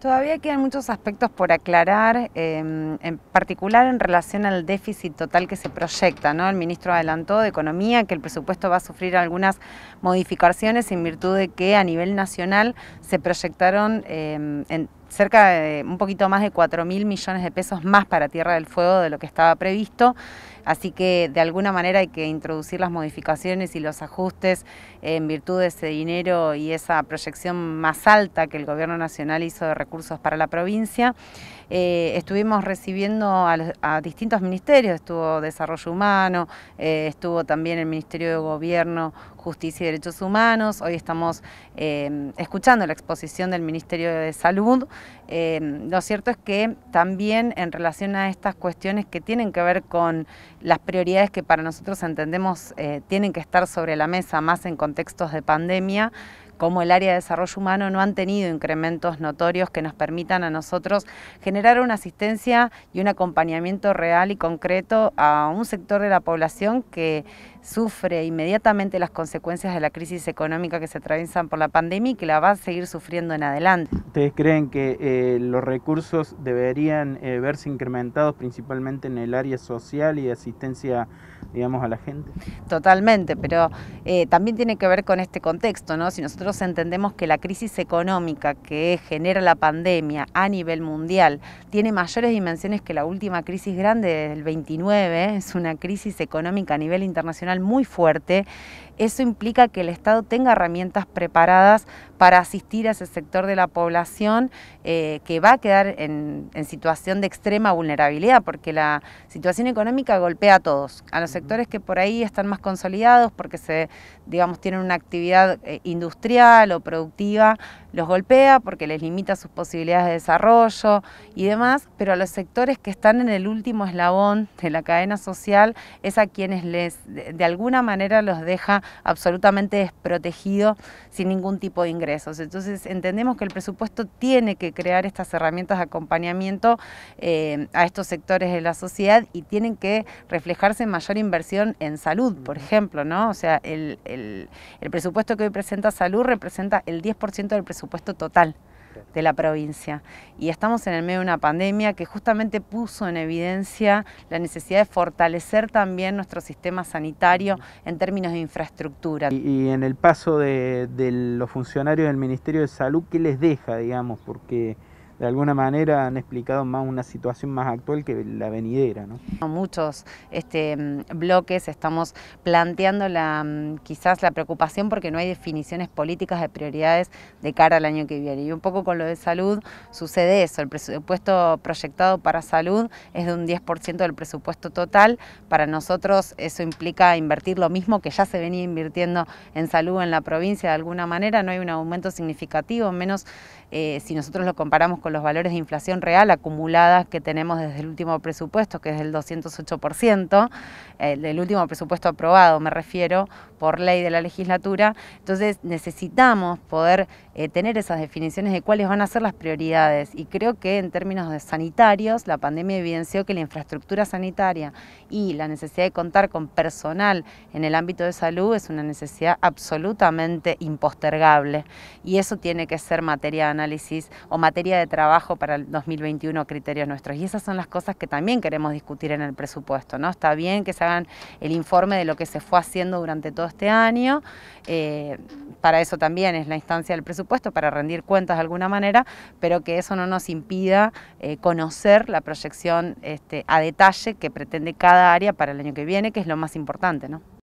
Todavía quedan muchos aspectos por aclarar, em, en particular en relación al déficit total que se proyecta. ¿no? El ministro adelantó de Economía que el presupuesto va a sufrir algunas modificaciones en virtud de que a nivel nacional se proyectaron em, en cerca de un poquito más de 4 mil millones de pesos más para Tierra del Fuego de lo que estaba previsto. Así que de alguna manera hay que introducir las modificaciones y los ajustes en virtud de ese dinero y esa proyección más alta que el Gobierno Nacional hizo de recursos para la provincia. Eh, estuvimos recibiendo a, distintos ministerios, estuvo Desarrollo Humano, eh, estuvo también el Ministerio de Gobierno, Justicia y Derechos Humanos, hoy estamos eh, escuchando la exposición del Ministerio de Salud. lo cierto es que también en relación a estas cuestiones que tienen que ver con las prioridades que para nosotros entendemos eh, tienen que estar sobre la mesa más en contextos de pandemia como el área de desarrollo humano no han tenido incrementos notorios que nos permitan a nosotros generar una asistencia y un acompañamiento real y concreto a un sector de la población que sufre inmediatamente las consecuencias de la crisis económica que se atraviesan por la pandemia y que la va a seguir sufriendo en adelante. ¿Ustedes creen que eh, los recursos deberían eh, verse incrementados principalmente en el área social y de asistencia, digamos, a la gente? Totalmente, pero eh, también tiene que ver con este contexto, ¿no? Si nosotros entendemos que la crisis económica que genera la pandemia a nivel mundial tiene mayores dimensiones que la última crisis grande del 29, ¿eh? es una crisis económica a nivel internacional muy fuerte, eso implica que el Estado tenga herramientas preparadas para asistir a ese sector de la población eh, que va a quedar en, situación de extrema vulnerabilidad, porque la situación económica golpea a todos, a los sectores que por ahí están más consolidados porque se, digamos, tienen una actividad eh, industrial o productiva los golpea porque les limita sus posibilidades de desarrollo y demás, pero a los sectores que están en el último eslabón de la cadena social es a quienes les de alguna manera los deja absolutamente desprotegidos sin ningún tipo de ingresos. Entonces entendemos que el presupuesto tiene que crear estas herramientas de acompañamiento eh, a estos sectores de la sociedad y tienen que reflejarse en mayor inversión en salud, por ejemplo, ¿no? O sea, el presupuesto que hoy presenta salud representa el 10% del presupuesto supuesto total de la provincia. Y estamos en el medio de una pandemia que justamente puso en evidencia la necesidad de fortalecer también nuestro sistema sanitario en términos de infraestructura. Y, en el paso de, de, los funcionarios del Ministerio de Salud, ¿qué les deja, digamos? Porque de alguna manera han explicado más una situación más actual que la venidera. ¿no? Muchos este, mm, bloques estamos planteando mm, quizás la preocupación porque no hay definiciones políticas de prioridades de cara al año que viene. Y un poco con lo de salud sucede eso, el presupuesto proyectado para salud es de un 10% del presupuesto total, para nosotros eso implica invertir lo mismo que ya se venía invirtiendo en salud en la provincia de alguna manera, no hay un aumento significativo, menos eh, si nosotros lo comparamos con los valores de inflación real acumuladas que tenemos desde el último presupuesto, que es el 208%, el del último presupuesto aprobado, me refiero, por ley de la legislatura. Entonces necesitamos poder eh, tener esas definiciones de cuáles van a ser las prioridades. Y creo que en términos de sanitarios, la pandemia evidenció que la infraestructura sanitaria y la necesidad de contar con personal en el ámbito de salud es una necesidad absolutamente impostergable. Y eso tiene que ser materia de análisis o materia de trabajo trabajo para el 2021 criterios nuestros. Y esas son las cosas que también queremos discutir en el presupuesto. ¿no? Está bien que se hagan el informe de lo que se fue haciendo durante todo este año. Eh, para eso también es la instancia del presupuesto, para rendir cuentas de alguna manera, pero que eso no nos impida eh, conocer la proyección este, a detalle que pretende cada área para el año que viene, que es lo más importante. ¿no?